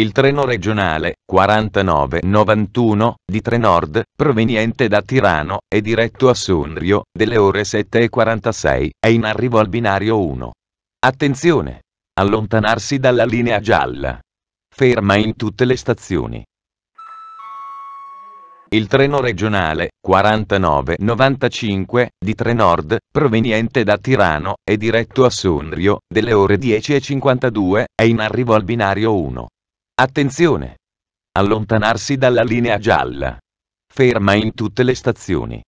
Il treno regionale 4991 di Trenord, proveniente da Tirano è diretto a Sondrio, delle ore 7.46, è in arrivo al binario 1. Attenzione! Allontanarsi dalla linea gialla. Ferma in tutte le stazioni. Il treno regionale 4995 di Trenord, proveniente da Tirano è diretto a Sondrio, delle ore 10.52, è in arrivo al binario 1. Attenzione! Allontanarsi dalla linea gialla. Ferma in tutte le stazioni.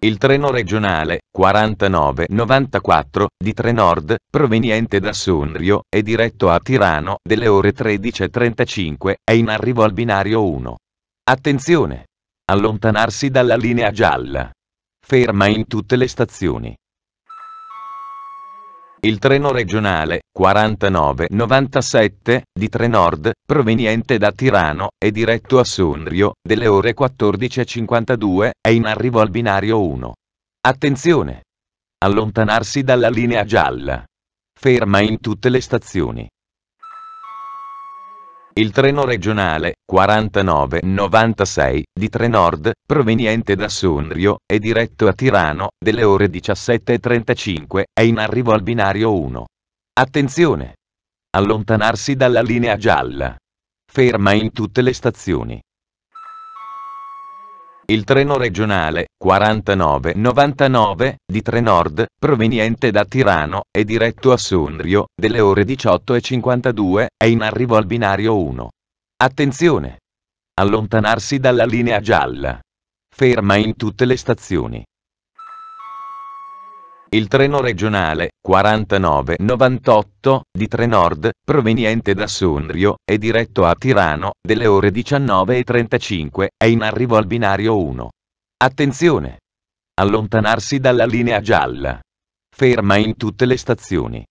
Il treno regionale 4994 di Trenord, proveniente da Sonrio e diretto a Tirano delle ore 13.35, è in arrivo al binario 1. Attenzione! Allontanarsi dalla linea gialla. Ferma in tutte le stazioni il treno regionale 4997 di Trenord, proveniente da Tirano e diretto a Sondrio, delle ore 14.52, è in arrivo al binario 1. Attenzione! Allontanarsi dalla linea gialla. Ferma in tutte le stazioni. Il treno regionale 4996 di Trenord, proveniente da Sondrio e diretto a Tirano, delle ore 17.35, è in arrivo al binario 1. Attenzione! Allontanarsi dalla linea gialla. Ferma in tutte le stazioni. Il treno regionale 4999 di Trenord, proveniente da Tirano, e diretto a Sondrio, delle ore 18.52, è in arrivo al binario 1. Attenzione! Allontanarsi dalla linea gialla. Ferma in tutte le stazioni. Il treno regionale 4998 di Trenord, proveniente da Sondrio, è diretto a Tirano, delle ore 19.35, è in arrivo al binario 1. Attenzione! Allontanarsi dalla linea gialla. Ferma in tutte le stazioni.